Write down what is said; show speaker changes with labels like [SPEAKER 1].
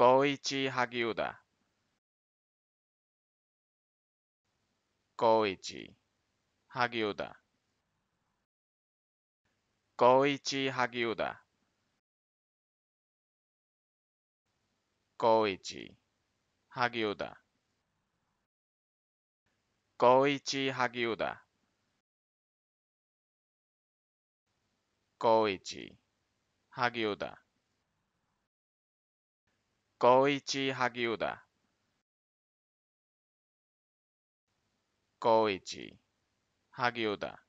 [SPEAKER 1] 高一萩生田高一萩生田高一萩生田高一萩生田高一萩生田高一萩生田高一萩生田高一萩生田